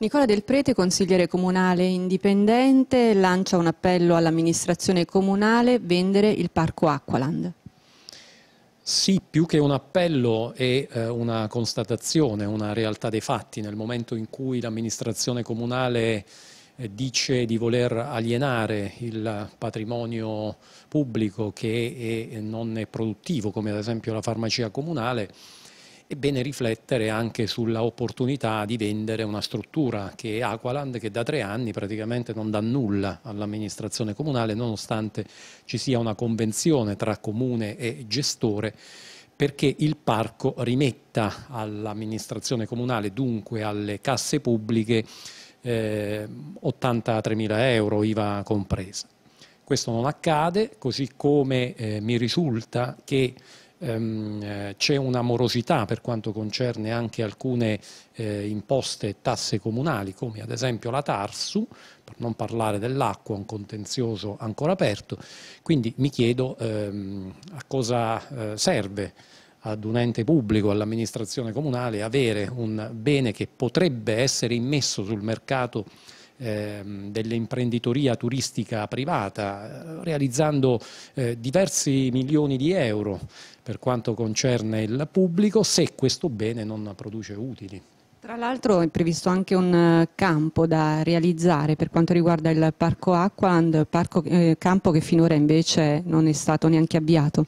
Nicola Del Prete, consigliere comunale indipendente, lancia un appello all'amministrazione comunale vendere il parco Aqualand. Sì, più che un appello è eh, una constatazione, una realtà dei fatti. Nel momento in cui l'amministrazione comunale eh, dice di voler alienare il patrimonio pubblico che è, non è produttivo, come ad esempio la farmacia comunale, è bene riflettere anche sulla opportunità di vendere una struttura che è Aqualand che da tre anni praticamente non dà nulla all'amministrazione comunale nonostante ci sia una convenzione tra comune e gestore perché il parco rimetta all'amministrazione comunale, dunque alle casse pubbliche, eh, 83 mila euro IVA compresa. Questo non accade, così come eh, mi risulta che ehm, eh, c'è un'amorosità per quanto concerne anche alcune eh, imposte e tasse comunali, come ad esempio la Tarsu, per non parlare dell'acqua, un contenzioso ancora aperto. Quindi mi chiedo ehm, a cosa eh, serve ad un ente pubblico, all'amministrazione comunale, avere un bene che potrebbe essere immesso sul mercato Ehm, dell'imprenditoria turistica privata, eh, realizzando eh, diversi milioni di euro per quanto concerne il pubblico, se questo bene non produce utili. Tra l'altro è previsto anche un eh, campo da realizzare per quanto riguarda il parco Aquand, parco, eh, campo che finora invece non è stato neanche avviato.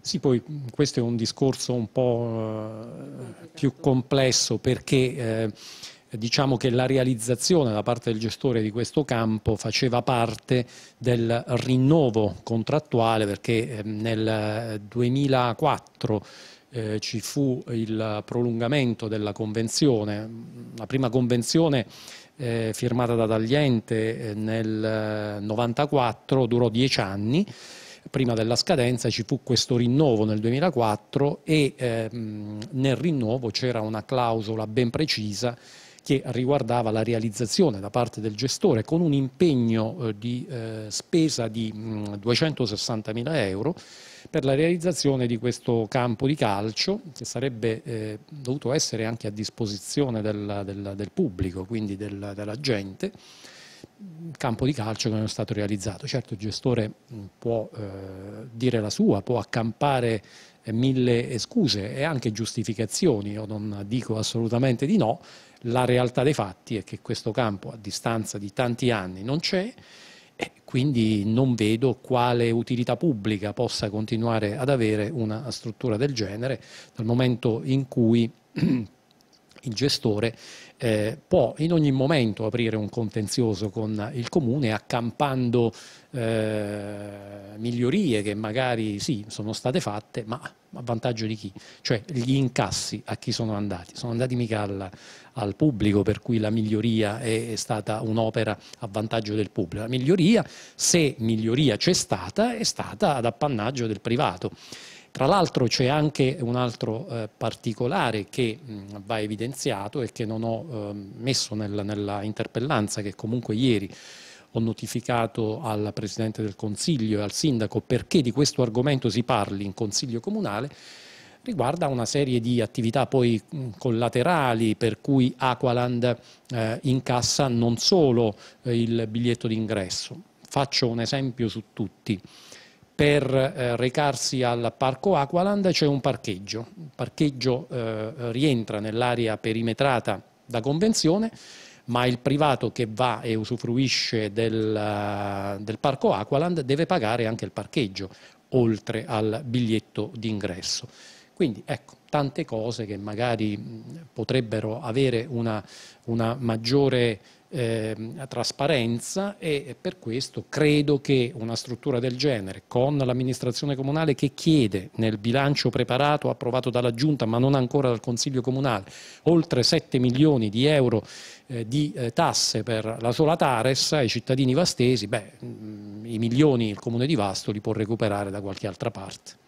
Sì, poi mm, questo è un discorso un po' più complesso perché eh, diciamo che la realizzazione da parte del gestore di questo campo faceva parte del rinnovo contrattuale perché ehm, nel 2004 eh, eh, ci fu il prolungamento della convenzione, la prima convenzione eh, firmata da Tagliente eh, nel 1994 eh, durò dieci anni prima della scadenza ci fu questo rinnovo nel 2004 e ehm, nel rinnovo c'era una clausola ben precisa che riguardava la realizzazione da parte del gestore con un impegno eh, di eh, spesa di 260.000 mm, euro per la realizzazione di questo campo di calcio che sarebbe eh, dovuto essere anche a disposizione del, del, del pubblico, quindi del, della gente, campo di calcio che non è stato realizzato. Certo il gestore mm, può eh, dire la sua, può accampare mille scuse e anche giustificazioni, io non dico assolutamente di no, la realtà dei fatti è che questo campo a distanza di tanti anni non c'è e quindi non vedo quale utilità pubblica possa continuare ad avere una struttura del genere dal momento in cui il gestore eh, può in ogni momento aprire un contenzioso con il comune accampando eh, migliorie che magari sì sono state fatte ma a vantaggio di chi? Cioè gli incassi a chi sono andati? Sono andati mica al, al pubblico per cui la miglioria è, è stata un'opera a vantaggio del pubblico. La miglioria, se miglioria c'è stata, è stata ad appannaggio del privato tra l'altro c'è anche un altro eh, particolare che mh, mm, va evidenziato e che non ho eh, messo nel, nella interpellanza che comunque ieri ho notificato al Presidente del Consiglio e al Sindaco perché di questo argomento si parli in Consiglio Comunale, riguarda una serie di attività poi mm, collaterali per cui Aqualand eh, incassa non solo eh, il biglietto d'ingresso. Faccio un esempio su tutti per eh, recarsi al parco Aqualand c'è un parcheggio, il parcheggio eh, rientra nell'area perimetrata da convenzione ma il privato che va e usufruisce del, eh, del parco Aqualand deve pagare anche il parcheggio oltre al biglietto d'ingresso. Quindi ecco, tante cose che magari potrebbero avere una, una maggiore eh, trasparenza e per questo credo che una struttura del genere con l'amministrazione comunale che chiede nel bilancio preparato approvato dalla Giunta ma non ancora dal Consiglio Comunale oltre 7 milioni di euro eh, di eh, tasse per la sola Tares ai cittadini vastesi, beh, mh, mm, i milioni il Comune di Vasto li può recuperare da qualche altra parte.